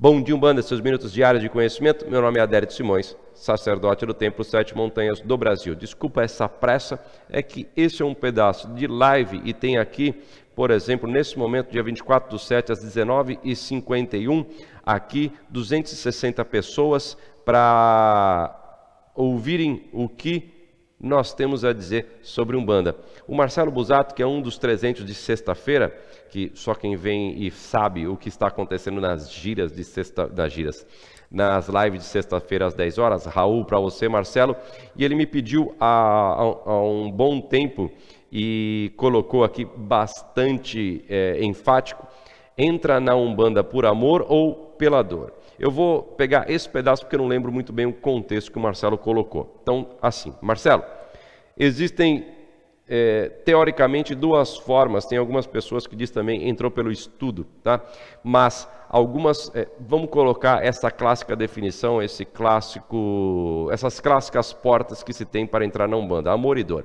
Bom dia, Umbanda, seus minutos diários de conhecimento. Meu nome é Adérito Simões, sacerdote do Templo Sete Montanhas do Brasil. Desculpa essa pressa, é que esse é um pedaço de live e tem aqui, por exemplo, nesse momento, dia 24 do 7 às 19h51, aqui 260 pessoas para ouvirem o que nós temos a dizer sobre Umbanda. O Marcelo Busato, que é um dos 300 de sexta-feira, que só quem vem e sabe o que está acontecendo nas giras de sexta, nas giras, nas lives de sexta-feira às 10 horas, Raul para você, Marcelo, e ele me pediu há, há um bom tempo e colocou aqui bastante é, enfático entra na Umbanda por amor ou pela dor? Eu vou pegar esse pedaço porque eu não lembro muito bem o contexto que o Marcelo colocou. Então, assim, Marcelo, existem é, teoricamente duas formas. Tem algumas pessoas que diz também entrou pelo estudo, tá? Mas algumas, é, vamos colocar essa clássica definição, esse clássico, essas clássicas portas que se tem para entrar na Umbanda, amor e dor.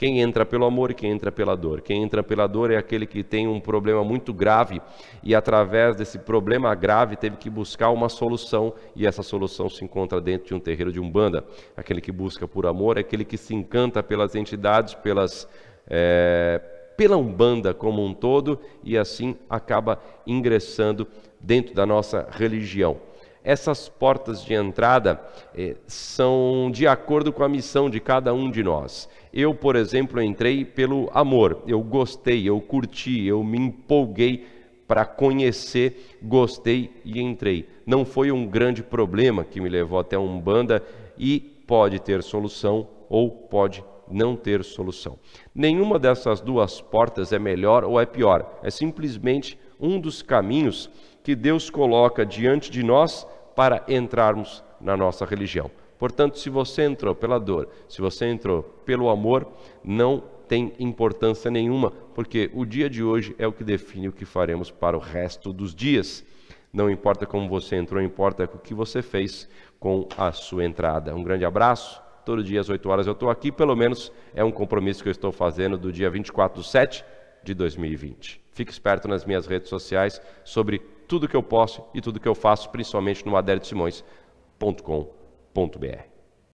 Quem entra pelo amor e quem entra pela dor. Quem entra pela dor é aquele que tem um problema muito grave e, através desse problema grave, teve que buscar uma solução e essa solução se encontra dentro de um terreiro de umbanda. Aquele que busca por amor é aquele que se encanta pelas entidades, pelas. É, pela Umbanda como um todo e assim acaba ingressando dentro da nossa religião essas portas de entrada eh, são de acordo com a missão de cada um de nós. Eu, por exemplo, entrei pelo amor, eu gostei, eu curti, eu me empolguei para conhecer, gostei e entrei. Não foi um grande problema que me levou até a Umbanda e pode ter solução ou pode não ter solução. Nenhuma dessas duas portas é melhor ou é pior, é simplesmente um dos caminhos que Deus coloca diante de nós para entrarmos na nossa religião. Portanto, se você entrou pela dor, se você entrou pelo amor, não tem importância nenhuma, porque o dia de hoje é o que define o que faremos para o resto dos dias. Não importa como você entrou, importa o que você fez com a sua entrada. Um grande abraço. Todo dia às 8 horas eu estou aqui, pelo menos é um compromisso que eu estou fazendo do dia 24 de 7 de 2020. Fique esperto nas minhas redes sociais sobre tudo que eu posso e tudo que eu faço, principalmente no adertosimões.com.br.